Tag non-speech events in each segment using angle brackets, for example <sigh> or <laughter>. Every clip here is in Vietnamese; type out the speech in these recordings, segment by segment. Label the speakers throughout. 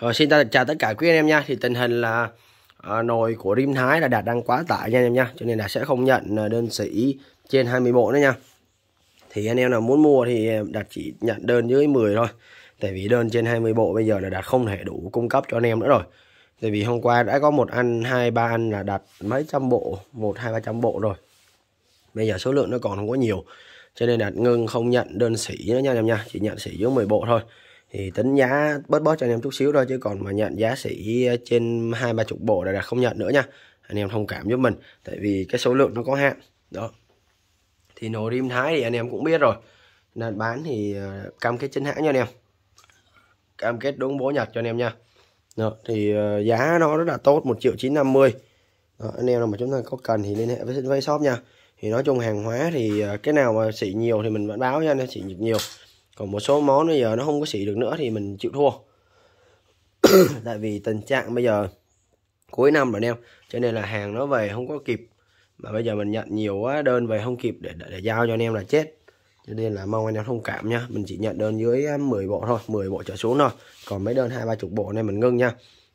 Speaker 1: Rồi ờ, xin chào tất cả quý anh em nha. Thì tình hình là à, nồi của Rim Thái là đạt đang quá tải nha anh em nha. Cho nên là sẽ không nhận ờ, đơn sĩ trên 20 bộ nữa nha. Thì anh em nào muốn mua thì đạt chỉ nhận đơn dưới 10 thôi. Tại vì đơn trên 20 bộ bây giờ là đạt không thể đủ cung cấp cho anh em nữa rồi. Tại vì hôm qua đã có một anh, hai, ba anh là đặt mấy trăm bộ, một, hai, ba trăm bộ rồi. Bây giờ số lượng nó còn không có nhiều. Cho nên là ngưng không nhận đơn sĩ nữa nha anh em nha. Chỉ nhận sĩ dưới 10 bộ thôi thì tính giá bớt bớt cho anh em chút xíu thôi chứ còn mà nhận giá sĩ trên hai ba chục bộ là không nhận nữa nha anh em thông cảm giúp mình tại vì cái số lượng nó có hạn đó thì nồi rim thái thì anh em cũng biết rồi là bán thì ờ, cam kết chính hãng nha anh em cam kết đúng bố nhật cho anh em nha đó, thì ờ, giá nó rất là tốt một triệu chín năm mươi anh em nào mà chúng ta có cần thì liên hệ với với shop nha thì nói chung hàng hóa thì ờ, cái nào mà xỉ nhiều thì mình vẫn báo nha anh em xỉ nhiều còn một số món bây giờ nó không có xỉ được nữa thì mình chịu thua <coughs> tại vì tình trạng bây giờ cuối năm rồi em cho nên là hàng nó về không có kịp mà bây giờ mình nhận nhiều quá đơn về không kịp để, để, để giao cho anh em là chết cho nên là mong anh em thông cảm nhá mình chỉ nhận đơn dưới 10 à, bộ thôi 10 bộ trở xuống thôi còn mấy đơn hai ba chục bộ này mình ngưng nha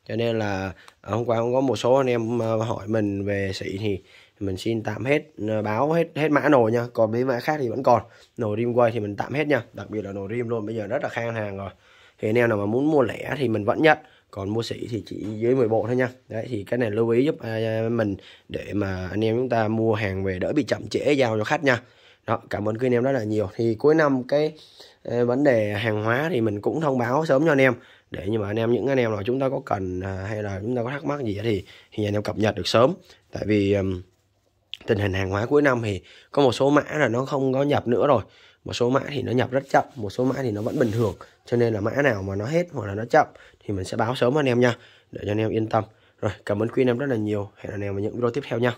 Speaker 1: cho nên là à, hôm qua cũng có một số anh em à, hỏi mình về sĩ thì mình xin tạm hết ờ, báo hết hết mã nồi nha còn mấy mã khác thì vẫn còn nồi rim quay thì mình tạm hết nha đặc biệt là nồi rim luôn bây giờ rất là khan hàng rồi thì anh em nào mà muốn mua lẻ thì mình vẫn nhận còn mua sỉ thì chỉ dưới 10 bộ thôi nha đấy thì cái này lưu ý giúp à, mình để mà anh em chúng ta mua hàng về đỡ bị chậm trễ giao cho khách nha đó cảm ơn quý anh em rất là nhiều thì cuối năm cái ờ, vấn đề hàng hóa thì mình cũng thông báo sớm cho anh em để nhưng mà anh em những anh em nào chúng ta có cần à, hay là chúng ta có thắc mắc gì thì thì anh em cập nhật được sớm tại vì tình hình hàng hóa cuối năm thì có một số mã là nó không có nhập nữa rồi một số mã thì nó nhập rất chậm một số mã thì nó vẫn bình thường cho nên là mã nào mà nó hết hoặc là nó chậm thì mình sẽ báo sớm anh em nha để cho anh em yên tâm rồi cảm ơn quý anh em rất là nhiều hẹn anh em vào những video tiếp theo nha